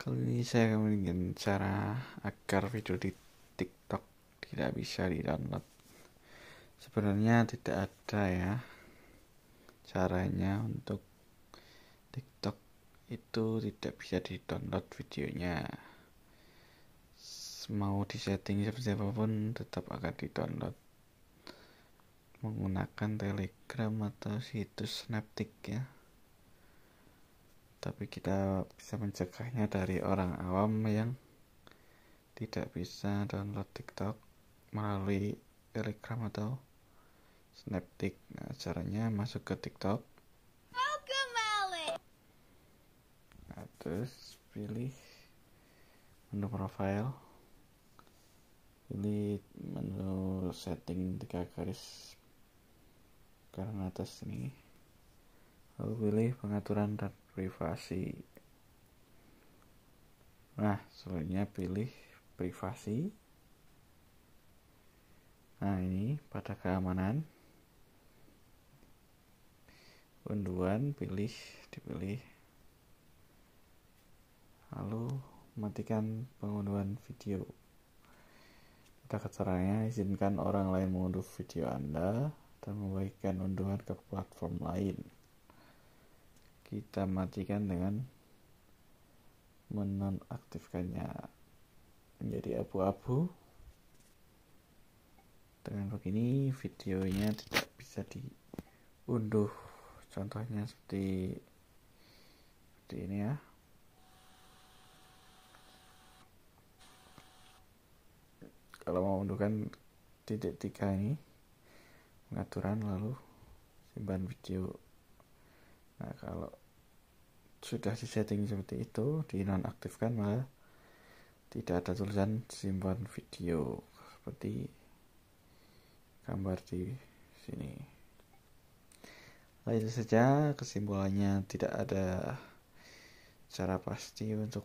Kali ini saya akan menginginkan cara agar video di TikTok tidak bisa di-download. Sebenarnya tidak ada ya caranya untuk TikTok itu tidak bisa di-download videonya. Mau di setting seperti apapun tetap akan di-download menggunakan Telegram atau situs Snaptik ya tapi kita bisa mencegahnya dari orang awam yang tidak bisa download TikTok melalui Telegram atau Snaptik. Nah, caranya masuk ke TikTok. Nah, terus pilih menu profile. Pilih menu setting tiga garis karena atas ini. Lalu pilih pengaturan dan privasi nah selanjutnya pilih privasi nah ini pada keamanan unduan pilih dipilih lalu matikan pengunduhan video Kita keterangannya izinkan orang lain mengunduh video Anda dan membagikan unduhan ke platform lain kita matikan dengan menonaktifkannya menjadi abu-abu dengan begini videonya tidak bisa diunduh contohnya seperti seperti ini ya kalau mau unduhkan titik tiga ini pengaturan lalu simpan video Nah, kalau sudah di setting seperti itu, di nonaktifkan malah tidak ada tulisan simpan video seperti gambar di sini. Lalu saja kesimpulannya tidak ada cara pasti untuk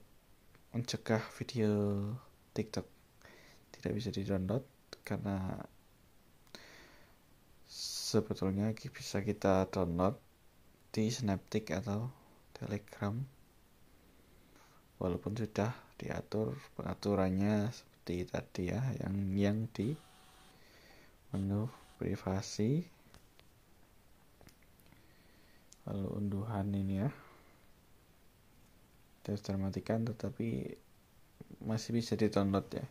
mencegah video TikTok tidak bisa di download karena sebetulnya bisa kita download di Snaptik atau Telegram walaupun sudah diatur pengaturannya seperti tadi ya yang yang di menu privasi lalu unduhan ini ya terus termatikan tetapi masih bisa download ya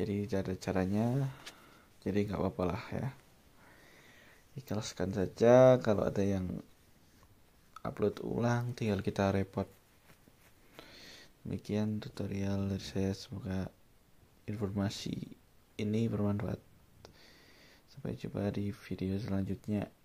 jadi cara caranya jadi nggak apa-apa lah ya ikhlaskan saja kalau ada yang upload ulang tinggal kita repot demikian tutorial dari saya semoga informasi ini bermanfaat sampai jumpa di video selanjutnya